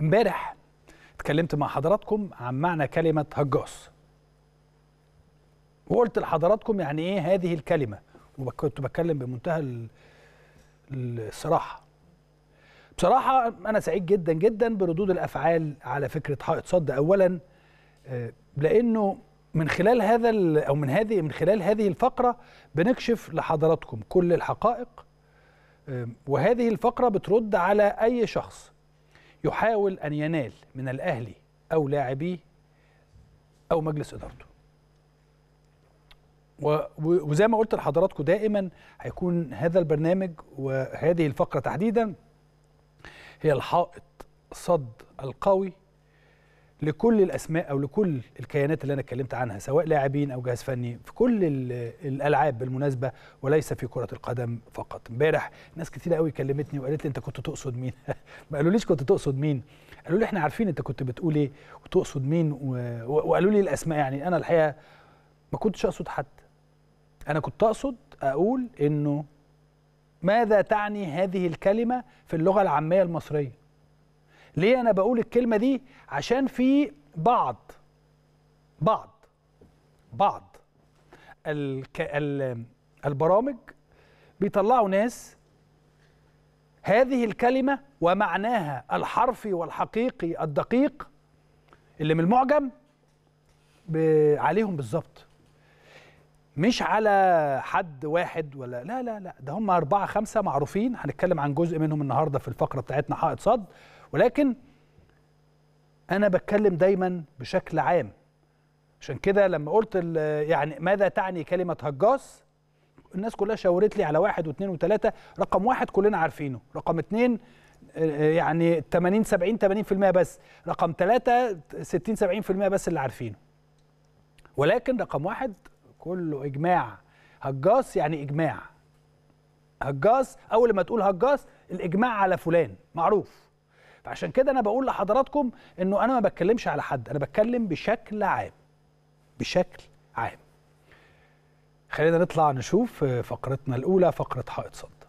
امبارح اتكلمت مع حضراتكم عن معنى كلمة هجاص وقلت لحضراتكم يعني ايه هذه الكلمة وكنت بتكلم بمنتهى الصراحة بصراحة أنا سعيد جدا جدا بردود الأفعال على فكرة حائط صد أولا آه، لأنه من خلال هذا أو من هذه من خلال هذه الفقرة بنكشف لحضراتكم كل الحقائق وهذه الفقرة بترد على أي شخص يحاول أن ينال من الأهلي أو لاعبيه أو مجلس إدارته وزي ما قلت لحضراتكم دائما هيكون هذا البرنامج وهذه الفقرة تحديدا هي الحائط صد القوي لكل الاسماء او لكل الكيانات اللي انا اتكلمت عنها سواء لاعبين او جهاز فني في كل الالعاب بالمناسبه وليس في كره القدم فقط امبارح ناس كتير قوي كلمتني وقالت لي انت كنت تقصد مين ما قالوليش كنت تقصد مين قالوا لي احنا عارفين انت كنت بتقول ايه وتقصد مين و... وقالوا لي الاسماء يعني انا الحقيقه ما كنتش اقصد حد انا كنت اقصد اقول انه ماذا تعني هذه الكلمه في اللغه العاميه المصريه ليه انا بقول الكلمه دي عشان في بعض بعض بعض البرامج بيطلعوا ناس هذه الكلمة ومعناها الحرفي والحقيقي الدقيق اللي من المعجم عليهم بالظبط مش على حد واحد ولا لا لا لا ده هم أربعة خمسة معروفين هنتكلم عن جزء منهم النهاردة في الفقرة بتاعتنا حائط صد ولكن انا بتكلم دايما بشكل عام عشان كده لما قلت يعني ماذا تعني كلمه هجاص الناس كلها شاورت لي على واحد واثنين وثلاثه رقم واحد كلنا عارفينه رقم اثنين يعني 80 70 80% بس رقم ثلاثة 60 70% بس اللي عارفينه ولكن رقم واحد كله إجماع هجاص يعني إجماع هجاص أول ما تقول هجاص الإجماع على فلان معروف فعشان كده انا بقول لحضراتكم انه انا ما بتكلمش على حد انا بتكلم بشكل عام بشكل عام خلينا نطلع نشوف فقرتنا الاولى فقره حائط صد